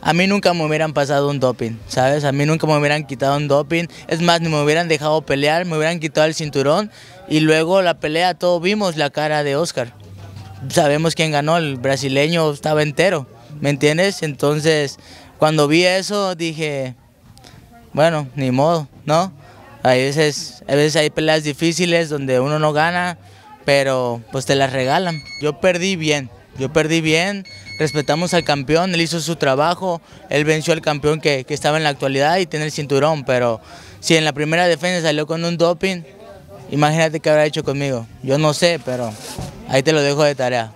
a mí nunca me hubieran pasado un doping, ¿sabes? A mí nunca me hubieran quitado un doping, es más, ni me hubieran dejado pelear, me hubieran quitado el cinturón y luego la pelea, todos vimos la cara de Oscar. Sabemos quién ganó, el brasileño estaba entero, ¿me entiendes? Entonces, cuando vi eso dije, bueno, ni modo, ¿no? A veces, a veces hay peleas difíciles donde uno no gana, pero pues te las regalan. Yo perdí bien, yo perdí bien, respetamos al campeón, él hizo su trabajo, él venció al campeón que, estaba en la actualidad y tiene el cinturón, pero si en la primera defensa salió con un doping, imagínate qué habrá hecho conmigo. Yo no sé, pero ahí te lo dejo de tarea.